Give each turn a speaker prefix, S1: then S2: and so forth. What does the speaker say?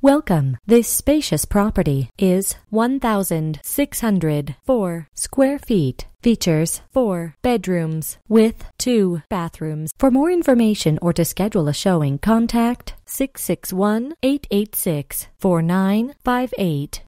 S1: Welcome.
S2: This spacious property is 1,604 square feet. Features 4 bedrooms with 2 bathrooms. For more information or to schedule a showing, contact 661 886
S3: 4958.